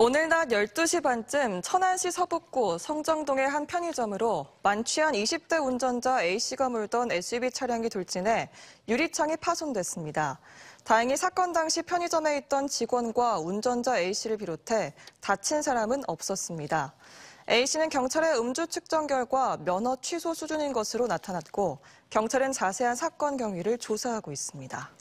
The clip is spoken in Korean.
오늘 낮 12시 반쯤 천안시 서북구 성정동의 한 편의점으로 만취한 20대 운전자 A씨가 몰던 SUV 차량이 돌진해 유리창이 파손됐습니다. 다행히 사건 당시 편의점에 있던 직원과 운전자 A씨를 비롯해 다친 사람은 없었습니다. A씨는 경찰의 음주 측정 결과 면허 취소 수준인 것으로 나타났고 경찰은 자세한 사건 경위를 조사하고 있습니다.